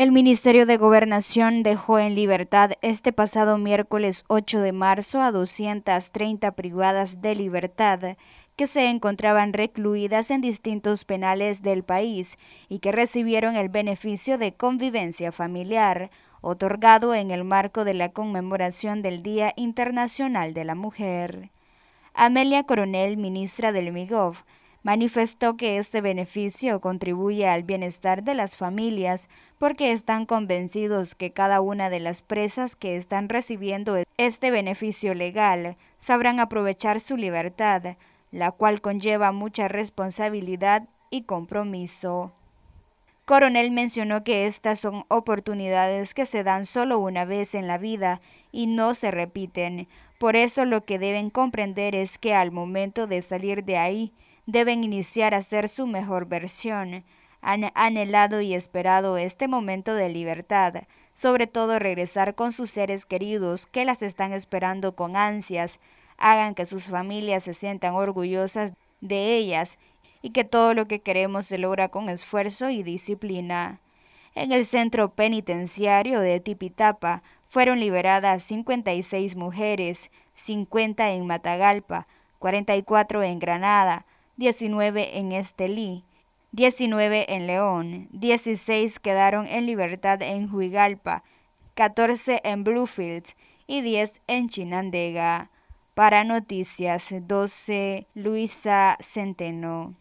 El Ministerio de Gobernación dejó en libertad este pasado miércoles 8 de marzo a 230 privadas de libertad que se encontraban recluidas en distintos penales del país y que recibieron el beneficio de convivencia familiar, otorgado en el marco de la conmemoración del Día Internacional de la Mujer. Amelia Coronel, ministra del MIGOV, Manifestó que este beneficio contribuye al bienestar de las familias porque están convencidos que cada una de las presas que están recibiendo este beneficio legal sabrán aprovechar su libertad, la cual conlleva mucha responsabilidad y compromiso. Coronel mencionó que estas son oportunidades que se dan solo una vez en la vida y no se repiten. Por eso lo que deben comprender es que al momento de salir de ahí, deben iniciar a ser su mejor versión. Han anhelado y esperado este momento de libertad, sobre todo regresar con sus seres queridos que las están esperando con ansias, hagan que sus familias se sientan orgullosas de ellas y que todo lo que queremos se logra con esfuerzo y disciplina. En el centro penitenciario de Tipitapa fueron liberadas 56 mujeres, 50 en Matagalpa, 44 en Granada, 19 en Estelí, 19 en León, 16 quedaron en libertad en Huigalpa, 14 en Bluefields y 10 en Chinandega. Para Noticias 12, Luisa Centeno.